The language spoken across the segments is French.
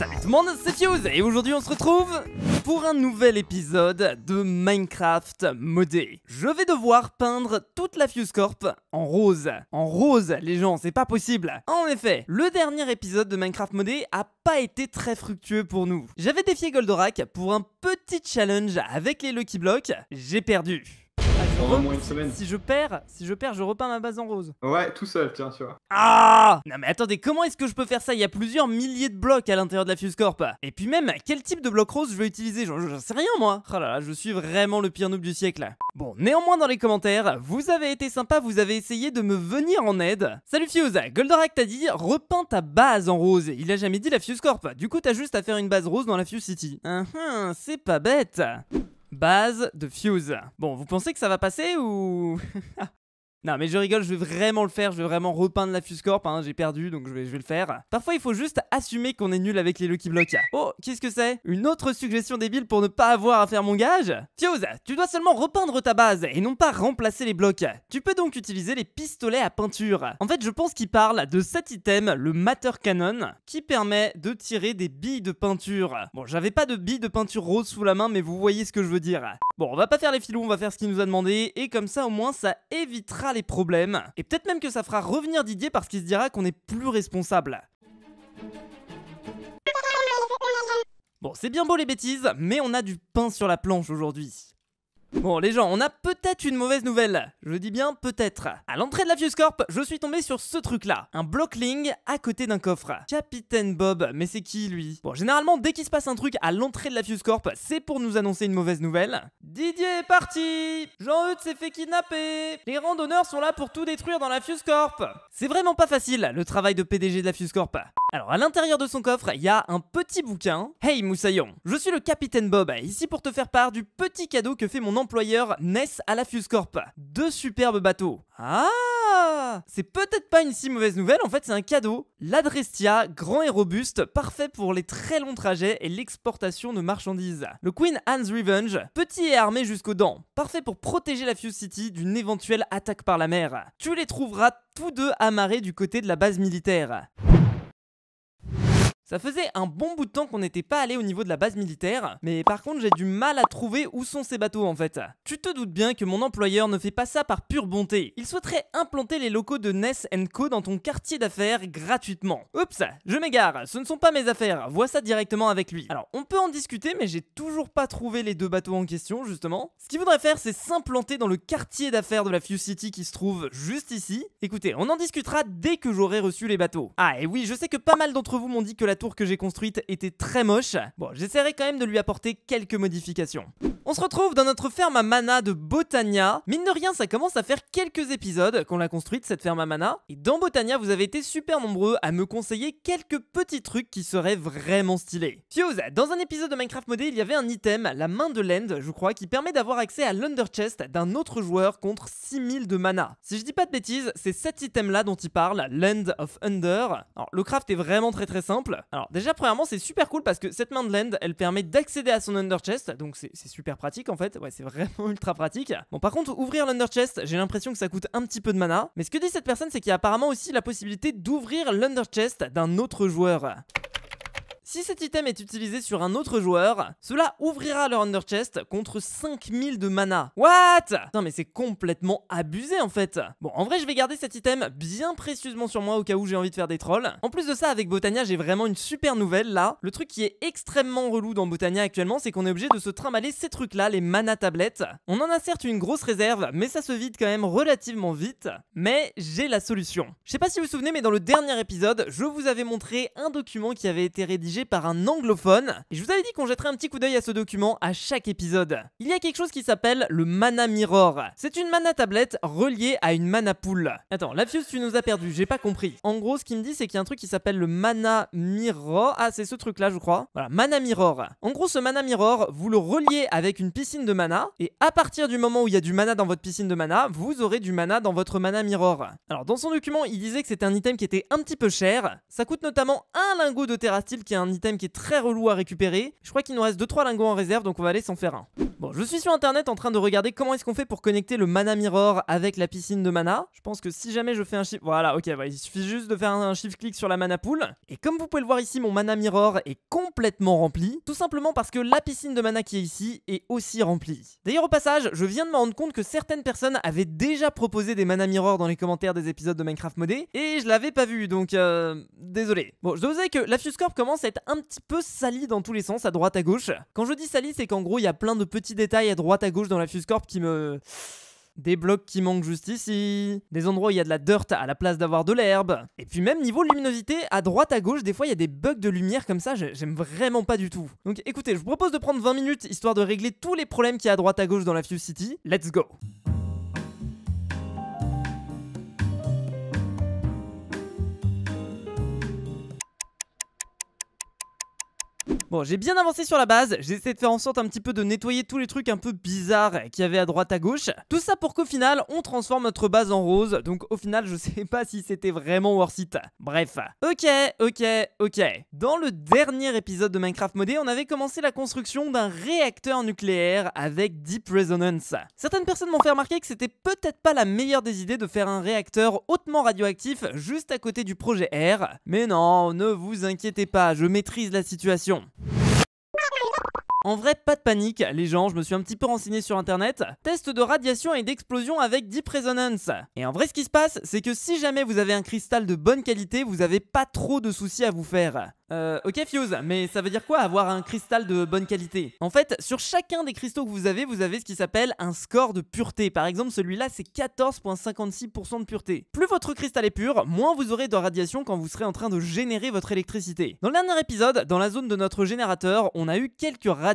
Salut tout le monde, c'est Fuse et aujourd'hui on se retrouve pour un nouvel épisode de Minecraft modé. Je vais devoir peindre toute la Fuse Corp en rose. En rose les gens, c'est pas possible. En effet, le dernier épisode de Minecraft modé a pas été très fructueux pour nous. J'avais défié Goldorak pour un petit challenge avec les Lucky Blocks, j'ai perdu. Si je perds, si je perds, je repeins ma base en rose. Ouais, tout seul, tiens, tu vois. Ah Non mais attendez, comment est-ce que je peux faire ça Il y a plusieurs milliers de blocs à l'intérieur de la Fuse Corp. Et puis même, quel type de bloc rose je vais utiliser J'en sais rien moi. Oh là là, je suis vraiment le pire noob du siècle. Bon, néanmoins dans les commentaires, vous avez été sympa, vous avez essayé de me venir en aide. Salut Fuse, Goldorak t'a dit repeins ta base en rose. Il a jamais dit la Fuse Corp. Du coup, t'as juste à faire une base rose dans la Fuse City. Hum, c'est pas bête. Base de Fuse. Bon, vous pensez que ça va passer ou. Non mais je rigole, je vais vraiment le faire, je vais vraiment repeindre la Fuscorp, hein, j'ai perdu donc je vais, je vais le faire. Parfois il faut juste assumer qu'on est nul avec les Lucky Blocks. Oh, qu'est-ce que c'est Une autre suggestion débile pour ne pas avoir à faire mon gage Fuse, tu dois seulement repeindre ta base et non pas remplacer les blocs. Tu peux donc utiliser les pistolets à peinture. En fait je pense qu'il parle de cet item, le Matter Cannon, qui permet de tirer des billes de peinture. Bon j'avais pas de billes de peinture rose sous la main mais vous voyez ce que je veux dire. Bon on va pas faire les filous, on va faire ce qu'il nous a demandé et comme ça au moins ça évitera les problèmes. Et peut-être même que ça fera revenir Didier parce qu'il se dira qu'on est plus responsable. Bon, c'est bien beau les bêtises, mais on a du pain sur la planche aujourd'hui. Bon les gens, on a peut-être une mauvaise nouvelle. Je dis bien peut-être. À l'entrée de la Corp, je suis tombé sur ce truc là. Un blockling à côté d'un coffre. Capitaine Bob, mais c'est qui lui Bon, généralement dès qu'il se passe un truc à l'entrée de la Corp, c'est pour nous annoncer une mauvaise nouvelle. Didier est parti Jean-Eudes s'est fait kidnapper Les randonneurs sont là pour tout détruire dans la Fuscorp C'est vraiment pas facile le travail de PDG de la Corp. Alors à l'intérieur de son coffre, il y a un petit bouquin. Hey Moussaillon, je suis le capitaine Bob, ici pour te faire part du petit cadeau que fait mon employeurs Ness à la Fuscorp. Deux superbes bateaux. Ah C'est peut-être pas une si mauvaise nouvelle, en fait c'est un cadeau. L'Adrestia, grand et robuste, parfait pour les très longs trajets et l'exportation de marchandises. Le Queen Anne's Revenge, petit et armé jusqu'aux dents, parfait pour protéger la Fuse City d'une éventuelle attaque par la mer. Tu les trouveras tous deux amarrés du côté de la base militaire. Ça faisait un bon bout de temps qu'on n'était pas allé au niveau de la base militaire, mais par contre j'ai du mal à trouver où sont ces bateaux en fait. Tu te doutes bien que mon employeur ne fait pas ça par pure bonté. Il souhaiterait implanter les locaux de Ness Co dans ton quartier d'affaires gratuitement. Oups, je m'égare, ce ne sont pas mes affaires, vois ça directement avec lui. Alors on peut en discuter mais j'ai toujours pas trouvé les deux bateaux en question justement. Ce qu'il voudrait faire c'est s'implanter dans le quartier d'affaires de la Fuse City qui se trouve juste ici. Écoutez, on en discutera dès que j'aurai reçu les bateaux. Ah et oui, je sais que pas mal d'entre vous m'ont dit que la que j'ai construite était très moche. Bon, j'essaierai quand même de lui apporter quelques modifications. On se retrouve dans notre ferme à mana de Botania. Mine de rien, ça commence à faire quelques épisodes qu'on l'a construite, cette ferme à mana. Et dans Botania, vous avez été super nombreux à me conseiller quelques petits trucs qui seraient vraiment stylés. Fuse, dans un épisode de Minecraft modé, il y avait un item, la main de Lend, je crois, qui permet d'avoir accès à chest d'un autre joueur contre 6000 de mana. Si je dis pas de bêtises, c'est cet item-là dont il parle, Land of Under. Alors, le craft est vraiment très très simple. Alors déjà premièrement c'est super cool parce que cette main de land elle permet d'accéder à son underchest donc c'est super pratique en fait, ouais c'est vraiment ultra pratique. Bon par contre ouvrir l'underchest j'ai l'impression que ça coûte un petit peu de mana mais ce que dit cette personne c'est qu'il y a apparemment aussi la possibilité d'ouvrir l'underchest d'un autre joueur. Si cet item est utilisé sur un autre joueur, cela ouvrira leur underchest contre 5000 de mana. What Non mais c'est complètement abusé en fait Bon en vrai je vais garder cet item bien précieusement sur moi au cas où j'ai envie de faire des trolls. En plus de ça avec Botania j'ai vraiment une super nouvelle là. Le truc qui est extrêmement relou dans Botania actuellement c'est qu'on est obligé de se trimballer ces trucs là, les mana tablettes. On en a certes une grosse réserve mais ça se vide quand même relativement vite. Mais j'ai la solution. Je sais pas si vous vous souvenez mais dans le dernier épisode je vous avais montré un document qui avait été rédigé par un anglophone. Et je vous avais dit qu'on jetterait un petit coup d'œil à ce document à chaque épisode. Il y a quelque chose qui s'appelle le Mana Mirror. C'est une mana tablette reliée à une mana pool. Attends, Lapius, tu nous as perdu, j'ai pas compris. En gros, ce qu'il me dit, c'est qu'il y a un truc qui s'appelle le Mana Mirror. Ah, c'est ce truc-là, je crois. Voilà, Mana Mirror. En gros, ce Mana Mirror, vous le reliez avec une piscine de mana, et à partir du moment où il y a du mana dans votre piscine de mana, vous aurez du mana dans votre mana mirror. Alors, dans son document, il disait que c'était un item qui était un petit peu cher. Ça coûte notamment un lingot de Terrasteel qui est un item qui est très relou à récupérer. Je crois qu'il nous reste 2-3 lingots en réserve, donc on va aller s'en faire un. Bon, je suis sur internet en train de regarder comment est-ce qu'on fait pour connecter le mana mirror avec la piscine de mana. Je pense que si jamais je fais un shift... Voilà, ok, bah, il suffit juste de faire un chiffre clic sur la mana pool. Et comme vous pouvez le voir ici, mon mana mirror est complètement rempli. Tout simplement parce que la piscine de mana qui est ici est aussi remplie. D'ailleurs, au passage, je viens de me rendre compte que certaines personnes avaient déjà proposé des mana mirror dans les commentaires des épisodes de Minecraft modé. Et je l'avais pas vu, donc euh, désolé. Bon, je dois vous dire que l'Afuscorp commence à être un petit peu sali dans tous les sens, à droite, à gauche. Quand je dis sali, c'est qu'en gros, il y a plein de petits détails à droite, à gauche dans la Fuse Corp qui me... Des blocs qui manquent juste ici, des endroits où il y a de la dirt à la place d'avoir de l'herbe. Et puis même niveau luminosité, à droite à gauche, des fois il y a des bugs de lumière comme ça, j'aime vraiment pas du tout. Donc écoutez, je vous propose de prendre 20 minutes histoire de régler tous les problèmes qu'il y a à droite à gauche dans la Fuse City. Let's go Bon, j'ai bien avancé sur la base, j'ai essayé de faire en sorte un petit peu de nettoyer tous les trucs un peu bizarres qu'il y avait à droite à gauche. Tout ça pour qu'au final, on transforme notre base en rose, donc au final, je sais pas si c'était vraiment worth it. Bref. Ok, ok, ok. Dans le dernier épisode de Minecraft modé, on avait commencé la construction d'un réacteur nucléaire avec Deep Resonance. Certaines personnes m'ont fait remarquer que c'était peut-être pas la meilleure des idées de faire un réacteur hautement radioactif juste à côté du projet R, mais non, ne vous inquiétez pas, je maîtrise la situation. En vrai, pas de panique, les gens, je me suis un petit peu renseigné sur internet. Test de radiation et d'explosion avec Deep Resonance. Et en vrai, ce qui se passe, c'est que si jamais vous avez un cristal de bonne qualité, vous avez pas trop de soucis à vous faire. Euh, ok Fuse, mais ça veut dire quoi avoir un cristal de bonne qualité En fait, sur chacun des cristaux que vous avez, vous avez ce qui s'appelle un score de pureté. Par exemple, celui-là, c'est 14,56% de pureté. Plus votre cristal est pur, moins vous aurez de radiation quand vous serez en train de générer votre électricité. Dans le dernier épisode, dans la zone de notre générateur, on a eu quelques radiations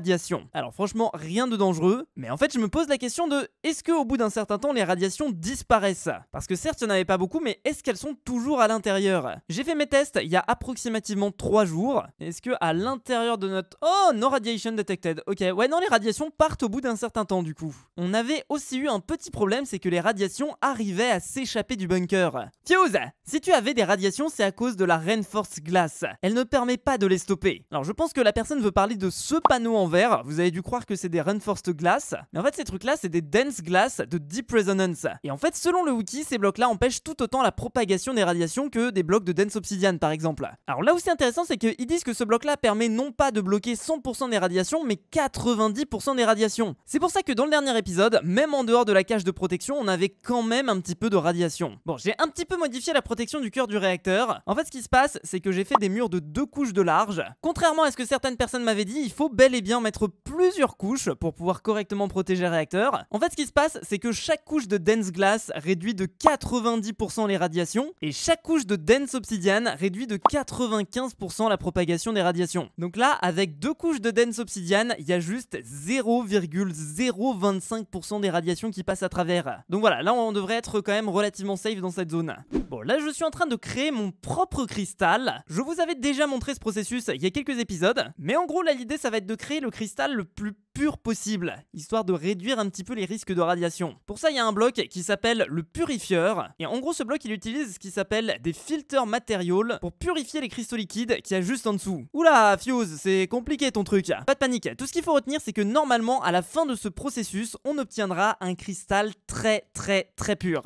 alors franchement, rien de dangereux, mais en fait je me pose la question de est-ce que au bout d'un certain temps les radiations disparaissent Parce que certes il n'y en avait pas beaucoup, mais est-ce qu'elles sont toujours à l'intérieur J'ai fait mes tests il y a approximativement 3 jours. Est-ce que à l'intérieur de notre... Oh, no radiation detected. Ok, ouais non, les radiations partent au bout d'un certain temps du coup. On avait aussi eu un petit problème, c'est que les radiations arrivaient à s'échapper du bunker. Fuse Si tu avais des radiations, c'est à cause de la reinforced Glass. Elle ne permet pas de les stopper. Alors je pense que la personne veut parler de ce panneau en vous avez dû croire que c'est des Reinforced Glass, mais en fait ces trucs-là c'est des Dense Glass de Deep Resonance. Et en fait selon le wiki, ces blocs-là empêchent tout autant la propagation des radiations que des blocs de Dense Obsidian par exemple. Alors là où c'est intéressant c'est que qu'ils disent que ce bloc-là permet non pas de bloquer 100% des radiations mais 90% des radiations. C'est pour ça que dans le dernier épisode, même en dehors de la cage de protection, on avait quand même un petit peu de radiation. Bon, j'ai un petit peu modifié la protection du cœur du réacteur. En fait ce qui se passe c'est que j'ai fait des murs de deux couches de large. Contrairement à ce que certaines personnes m'avaient dit, il faut bel et bien mettre plusieurs couches pour pouvoir correctement protéger le réacteur. En fait, ce qui se passe, c'est que chaque couche de dense glass réduit de 90% les radiations, et chaque couche de dense obsidian réduit de 95% la propagation des radiations. Donc là, avec deux couches de dense obsidian il y a juste 0,025% des radiations qui passent à travers. Donc voilà, là on devrait être quand même relativement safe dans cette zone là je suis en train de créer mon propre cristal. Je vous avais déjà montré ce processus il y a quelques épisodes, mais en gros l'idée ça va être de créer le cristal le plus pur possible, histoire de réduire un petit peu les risques de radiation. Pour ça, il y a un bloc qui s'appelle le purifieur, et en gros ce bloc il utilise ce qui s'appelle des filters matériaux pour purifier les cristaux liquides qu'il y a juste en dessous. Oula, Fuse, c'est compliqué ton truc. Pas de panique, tout ce qu'il faut retenir c'est que normalement à la fin de ce processus, on obtiendra un cristal très très très pur.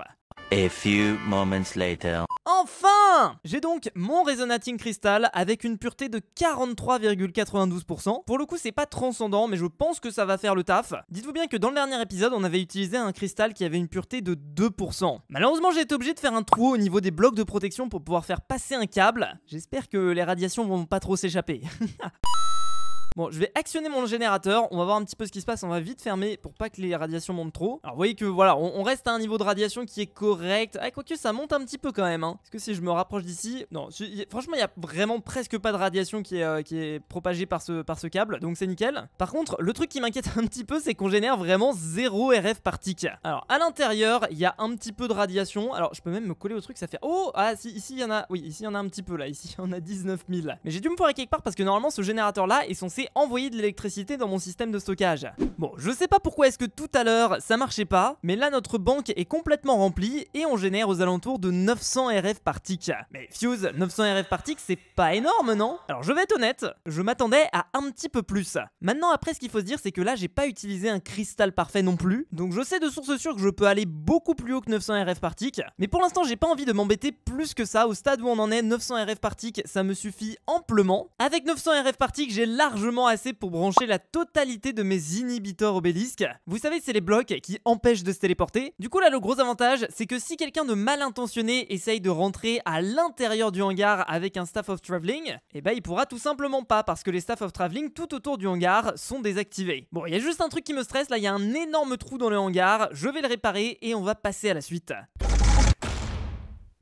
A few moments later. Enfin J'ai donc mon Resonating Crystal avec une pureté de 43,92%. Pour le coup, c'est pas transcendant, mais je pense que ça va faire le taf. Dites-vous bien que dans le dernier épisode, on avait utilisé un cristal qui avait une pureté de 2%. Malheureusement, j'ai été obligé de faire un trou au niveau des blocs de protection pour pouvoir faire passer un câble. J'espère que les radiations vont pas trop s'échapper. Bon, je vais actionner mon générateur. On va voir un petit peu ce qui se passe. On va vite fermer pour pas que les radiations montent trop. Alors, vous voyez que voilà, on, reste à un niveau de radiation qui est correct. Ah, quoique ça monte un petit peu quand même. Hein. Est-ce que si je me rapproche d'ici Non, franchement, il y a vraiment presque pas de radiation qui est, euh, qui est propagée par ce, par ce câble. Donc, c'est nickel. Par contre, le truc qui m'inquiète un petit peu, c'est qu'on génère vraiment zéro RF par tick. Alors, à l'intérieur, il y a un petit peu de radiation. Alors, je peux même me coller au truc. Ça fait. Oh Ah, si, ici, il y en a. Oui, ici, il y en a un petit peu là. Ici, il y en a 19 000. Mais j'ai dû me foirer quelque part parce que normalement, ce générateur là est censé envoyer de l'électricité dans mon système de stockage. Bon, je sais pas pourquoi est-ce que tout à l'heure ça marchait pas, mais là notre banque est complètement remplie et on génère aux alentours de 900 RF par tick. Mais Fuse, 900 RF par tick, c'est pas énorme, non Alors je vais être honnête, je m'attendais à un petit peu plus. Maintenant après ce qu'il faut se dire c'est que là j'ai pas utilisé un cristal parfait non plus, donc je sais de source sûre que je peux aller beaucoup plus haut que 900 RF par tick, mais pour l'instant j'ai pas envie de m'embêter plus que ça, au stade où on en est, 900 RF par tick, ça me suffit amplement. Avec 900 RF par tick, j'ai largement assez pour brancher la totalité de mes inhibiteurs obélisques. Vous savez, c'est les blocs qui empêchent de se téléporter. Du coup, là, le gros avantage, c'est que si quelqu'un de mal intentionné essaye de rentrer à l'intérieur du hangar avec un Staff of Traveling, et eh ben, il pourra tout simplement pas parce que les Staff of Traveling tout autour du hangar sont désactivés. Bon, il y a juste un truc qui me stresse, là, il y a un énorme trou dans le hangar, je vais le réparer et on va passer à la suite.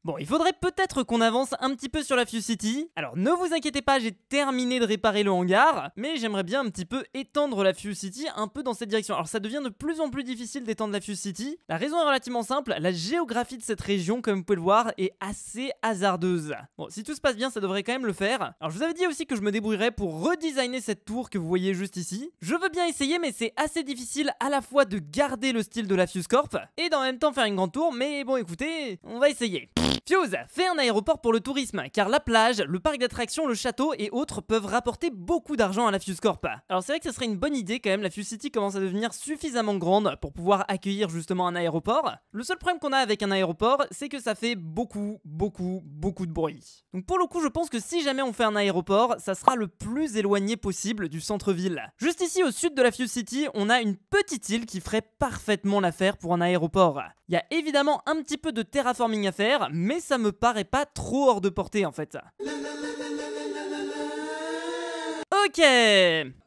Bon, il faudrait peut-être qu'on avance un petit peu sur la Fuse City. Alors ne vous inquiétez pas, j'ai terminé de réparer le hangar, mais j'aimerais bien un petit peu étendre la Fuse City un peu dans cette direction. Alors ça devient de plus en plus difficile d'étendre la Fuse City. La raison est relativement simple, la géographie de cette région, comme vous pouvez le voir, est assez hasardeuse. Bon, si tout se passe bien, ça devrait quand même le faire. Alors je vous avais dit aussi que je me débrouillerais pour redesigner cette tour que vous voyez juste ici. Je veux bien essayer, mais c'est assez difficile à la fois de garder le style de la Fuse Corp et d'en même temps faire une grande tour, mais bon écoutez, on va essayer. Fuse Fais un aéroport pour le tourisme, car la plage, le parc d'attractions, le château et autres peuvent rapporter beaucoup d'argent à la Fuse Corp. Alors c'est vrai que ce serait une bonne idée quand même, la Fuse City commence à devenir suffisamment grande pour pouvoir accueillir justement un aéroport. Le seul problème qu'on a avec un aéroport, c'est que ça fait beaucoup, beaucoup, beaucoup de bruit. Donc pour le coup, je pense que si jamais on fait un aéroport, ça sera le plus éloigné possible du centre-ville. Juste ici au sud de la Fuse City, on a une petite île qui ferait parfaitement l'affaire pour un aéroport. Il y a évidemment un petit peu de terraforming à faire, mais ça me paraît pas trop hors de portée en fait. Ok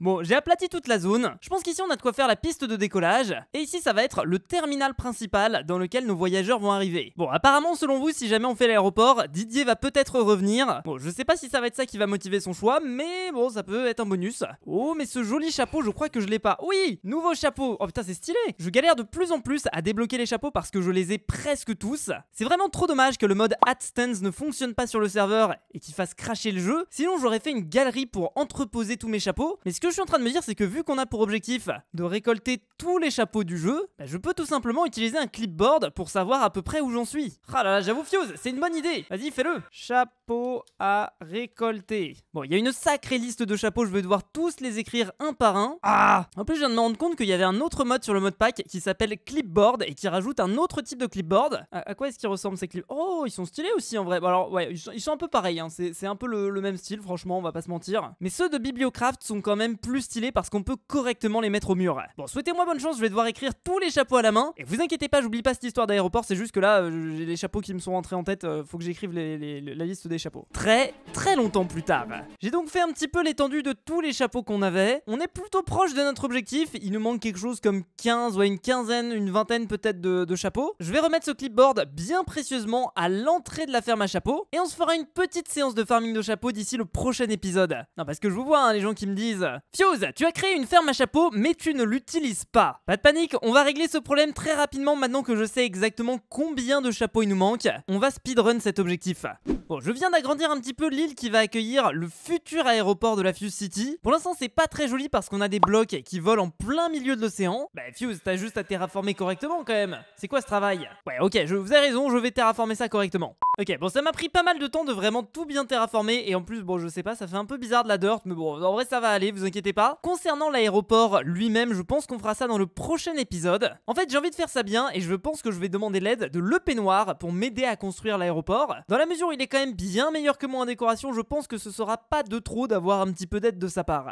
Bon, j'ai aplati toute la zone. Je pense qu'ici, on a de quoi faire la piste de décollage. Et ici, ça va être le terminal principal dans lequel nos voyageurs vont arriver. Bon, apparemment, selon vous, si jamais on fait l'aéroport, Didier va peut-être revenir. Bon, je sais pas si ça va être ça qui va motiver son choix, mais bon, ça peut être un bonus. Oh, mais ce joli chapeau, je crois que je l'ai pas. Oui Nouveau chapeau Oh putain, c'est stylé Je galère de plus en plus à débloquer les chapeaux parce que je les ai presque tous. C'est vraiment trop dommage que le mode At Stands ne fonctionne pas sur le serveur et qu'il fasse cracher le jeu. Sinon, j'aurais fait une galerie pour entreposer tous mes chapeaux, mais ce que je suis en train de me dire, c'est que vu qu'on a pour objectif de récolter tous les chapeaux du jeu, bah, je peux tout simplement utiliser un clipboard pour savoir à peu près où j'en suis. Ah là là, j'avoue Fuse, c'est une bonne idée Vas-y, fais-le Chapeau à récolter. Bon, il y a une sacrée liste de chapeaux, je vais devoir tous les écrire un par un. Ah En plus, je viens de me rendre compte qu'il y avait un autre mode sur le mode pack qui s'appelle clipboard et qui rajoute un autre type de clipboard. À, quoi est-ce qu'ils ressemblent ces clips Oh, ils sont stylés aussi en vrai. Bon, alors, ouais, ils sont, un peu pareils, hein. c'est un peu le, le, même style, franchement, on va pas se mentir. Mais ceux de Bibliocraft sont quand même plus stylés parce qu'on peut correctement les mettre au mur. Bon, souhaitez-moi bonne chance, je vais devoir écrire tous les chapeaux à la main. Et vous inquiétez pas, j'oublie pas cette histoire d'aéroport, c'est juste que là, euh, j'ai les chapeaux qui me sont rentrés en tête, euh, faut que j'écrive la liste des chapeaux. Très, très longtemps plus tard. J'ai donc fait un petit peu l'étendue de tous les chapeaux qu'on avait. On est plutôt proche de notre objectif, il nous manque quelque chose comme 15, ou une quinzaine, une vingtaine peut-être de, de chapeaux. Je vais remettre ce clipboard bien précieusement à l'entrée de la ferme à chapeaux, et on se fera une petite séance de farming de chapeaux d'ici le prochain épisode. Non, parce que je vous vois, hein. Hein, les gens qui me disent Fuse, tu as créé une ferme à chapeau mais tu ne l'utilises pas. Pas de panique, on va régler ce problème très rapidement maintenant que je sais exactement combien de chapeaux il nous manque. On va speedrun cet objectif. Bon, je viens d'agrandir un petit peu l'île qui va accueillir le futur aéroport de la Fuse City. Pour l'instant, c'est pas très joli parce qu'on a des blocs qui volent en plein milieu de l'océan. Bah Fuse, t'as juste à terraformer correctement quand même. C'est quoi ce travail Ouais, ok, je vous ai raison, je vais terraformer ça correctement. Ok, bon, ça m'a pris pas mal de temps de vraiment tout bien terraformer et en plus, bon, je sais pas, ça fait un peu bizarre de la dirt, mais bon, en vrai ça va aller, vous inquiétez pas. Concernant l'aéroport lui-même, je pense qu'on fera ça dans le prochain épisode. En fait, j'ai envie de faire ça bien et je pense que je vais demander l'aide de Le Peignoir pour m'aider à construire l'aéroport. Dans la mesure où il est quand même bien meilleur que moi en décoration, je pense que ce sera pas de trop d'avoir un petit peu d'aide de sa part.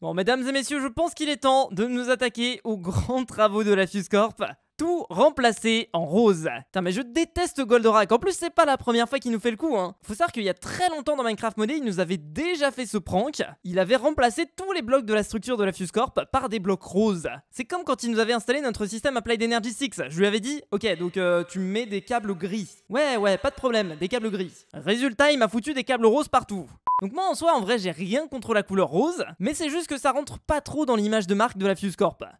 Bon, mesdames et messieurs, je pense qu'il est temps de nous attaquer aux grands travaux de la Fuscorp tout remplacé en rose. Putain, mais je déteste Goldorak. En plus, c'est pas la première fois qu'il nous fait le coup. Hein. Faut savoir qu'il y a très longtemps dans Minecraft Modé, il nous avait déjà fait ce prank. Il avait remplacé tous les blocs de la structure de la Fuse par des blocs roses. C'est comme quand il nous avait installé notre système Applied Energy 6. Je lui avais dit, ok, donc tu euh, tu mets des câbles gris. Ouais, ouais, pas de problème, des câbles gris. Résultat, il m'a foutu des câbles roses partout. Donc moi en soi en vrai j'ai rien contre la couleur rose, mais c'est juste que ça rentre pas trop dans l'image de marque de la Fuse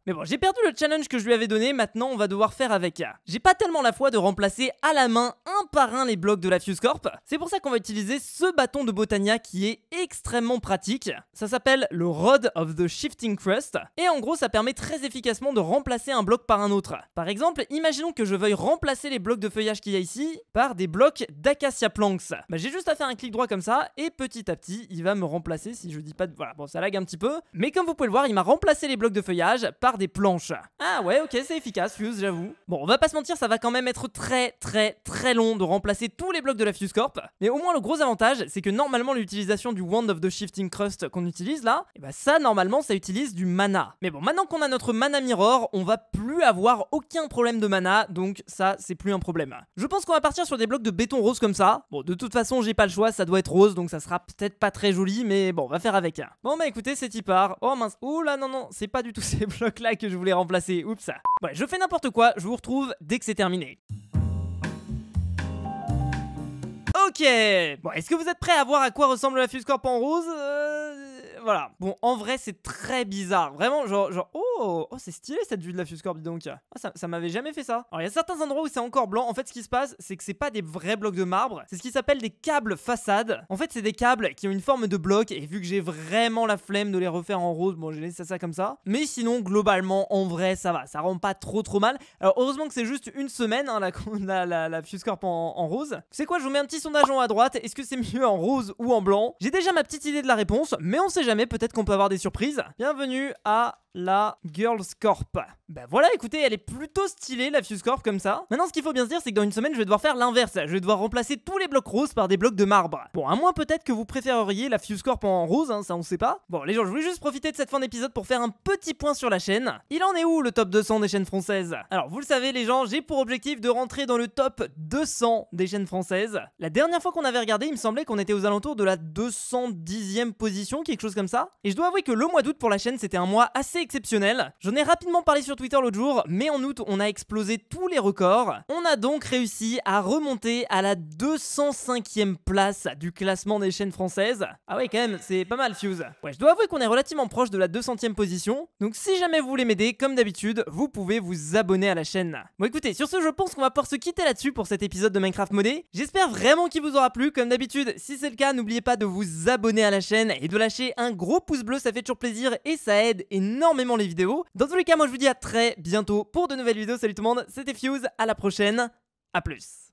Mais bon j'ai perdu le challenge que je lui avais donné, maintenant on va devoir faire avec. J'ai pas tellement la foi de remplacer à la main un par un les blocs de la Fuse Corp. C'est pour ça qu'on va utiliser ce bâton de Botania qui est extrêmement pratique. Ça s'appelle le Rod of the Shifting Crust. Et en gros, ça permet très efficacement de remplacer un bloc par un autre. Par exemple, imaginons que je veuille remplacer les blocs de feuillage qu'il y a ici par des blocs d'acacia planks. Bah, j'ai juste à faire un clic droit comme ça et petit à petit, il va me remplacer si je dis pas de... Voilà, bon, ça lag un petit peu. Mais comme vous pouvez le voir, il m'a remplacé les blocs de feuillage par des planches. Ah ouais, ok, c'est efficace, Fuse j'avoue. Bon, on va pas se mentir, ça va quand même être très très très long de remplacer tous les blocs de la Fuse Corp. Mais au moins, le gros avantage, c'est que normalement, l'utilisation du Wand of the Shifting Crust qu'on utilise là, et eh bah ben, ça, normalement, ça utilise du mana. Mais bon, maintenant qu'on a notre mana mirror, on va plus avoir aucun problème de mana, donc ça, c'est plus un problème. Je pense qu'on va partir sur des blocs de béton rose comme ça. Bon, de toute façon, j'ai pas le choix, ça doit être rose, donc ça sera peut-être pas très joli, mais bon, on va faire avec. Bon, bah écoutez, c'est y part. Oh mince, oh là, non, non, c'est pas du tout ces blocs-là que je voulais remplacer, oups. Ouais, je fais n'importe quoi, je vous retrouve dès que c'est terminé. Ok Bon, est-ce que vous êtes prêts à voir à quoi ressemble la fuscorp en rose euh, voilà. Bon, en vrai, c'est très bizarre. Vraiment, genre, genre oh, oh c'est stylé cette vue de la Fuscorp, donc. Ah, ça, ça m'avait jamais fait ça. Alors, il y a certains endroits où c'est encore blanc. En fait, ce qui se passe, c'est que c'est pas des vrais blocs de marbre, c'est ce qui s'appelle des câbles façades. En fait, c'est des câbles qui ont une forme de bloc, et vu que j'ai vraiment la flemme de les refaire en rose, bon, j'ai laissé ça comme ça. Mais sinon, globalement, en vrai, ça va. Ça rend pas trop trop mal. Alors, heureusement que c'est juste une semaine, hein, là la, la, la, la en, en rose. C'est quoi, je vous mets un petit sondage en à droite. Est-ce que c'est mieux en rose ou en blanc J'ai déjà ma petite idée de la réponse, mais on jamais, peut-être qu'on peut avoir des surprises. Bienvenue à la Girls Corp. Bah voilà, écoutez, elle est plutôt stylée la Fuse comme ça. Maintenant, ce qu'il faut bien se dire, c'est que dans une semaine, je vais devoir faire l'inverse. Je vais devoir remplacer tous les blocs roses par des blocs de marbre. Bon, à moins peut-être que vous préféreriez la Fuse en rose, hein, ça on sait pas. Bon, les gens, je voulais juste profiter de cette fin d'épisode pour faire un petit point sur la chaîne. Il en est où le top 200 des chaînes françaises Alors, vous le savez, les gens, j'ai pour objectif de rentrer dans le top 200 des chaînes françaises. La dernière fois qu'on avait regardé, il me semblait qu'on était aux alentours de la 210e position, quelque chose comme ça. Et je dois avouer que le mois d'août pour la chaîne, c'était un mois assez exceptionnel. J'en ai rapidement parlé sur Twitter l'autre jour, mais en août, on a explosé tous les records. On a donc réussi à remonter à la 205e place du classement des chaînes françaises. Ah ouais, quand même, c'est pas mal, Fuse. Ouais, je dois avouer qu'on est relativement proche de la 200e position. Donc si jamais vous voulez m'aider, comme d'habitude, vous pouvez vous abonner à la chaîne. Bon écoutez, sur ce, je pense qu'on va pouvoir se quitter là-dessus pour cet épisode de Minecraft modé. J'espère vraiment qu'il vous aura plu. Comme d'habitude, si c'est le cas, n'oubliez pas de vous abonner à la chaîne et de lâcher un gros pouce bleu, ça fait toujours plaisir et ça aide énormément les vidéos. Dans tous les cas, moi je vous dis à très bientôt pour de nouvelles vidéos. Salut tout le monde, c'était Fuse, à la prochaine, à plus.